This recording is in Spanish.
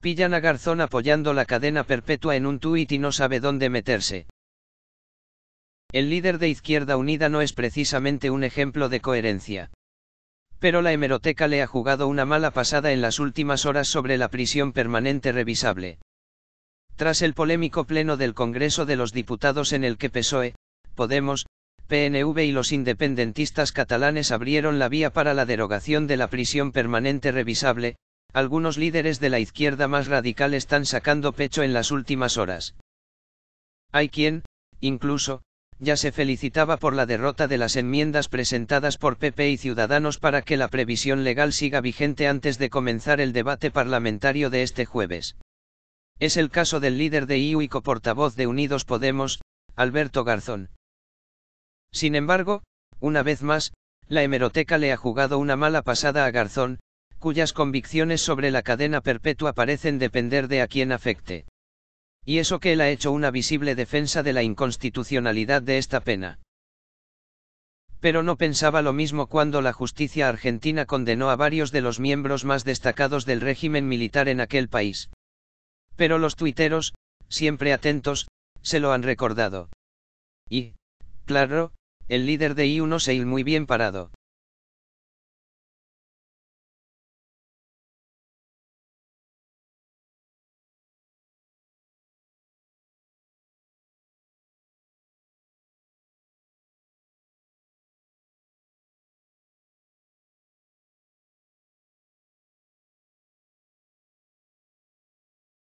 Pillan a Garzón apoyando la cadena perpetua en un tuit y no sabe dónde meterse. El líder de Izquierda Unida no es precisamente un ejemplo de coherencia. Pero la hemeroteca le ha jugado una mala pasada en las últimas horas sobre la prisión permanente revisable. Tras el polémico pleno del Congreso de los Diputados en el que PSOE, Podemos, PNV y los independentistas catalanes abrieron la vía para la derogación de la prisión permanente revisable, algunos líderes de la izquierda más radical están sacando pecho en las últimas horas. Hay quien, incluso, ya se felicitaba por la derrota de las enmiendas presentadas por PP y Ciudadanos para que la previsión legal siga vigente antes de comenzar el debate parlamentario de este jueves. Es el caso del líder de IU y coportavoz de Unidos Podemos, Alberto Garzón. Sin embargo, una vez más, la hemeroteca le ha jugado una mala pasada a Garzón, cuyas convicciones sobre la cadena perpetua parecen depender de a quién afecte. Y eso que él ha hecho una visible defensa de la inconstitucionalidad de esta pena. Pero no pensaba lo mismo cuando la justicia argentina condenó a varios de los miembros más destacados del régimen militar en aquel país. Pero los tuiteros, siempre atentos, se lo han recordado. Y, claro, el líder de I1 se muy bien parado.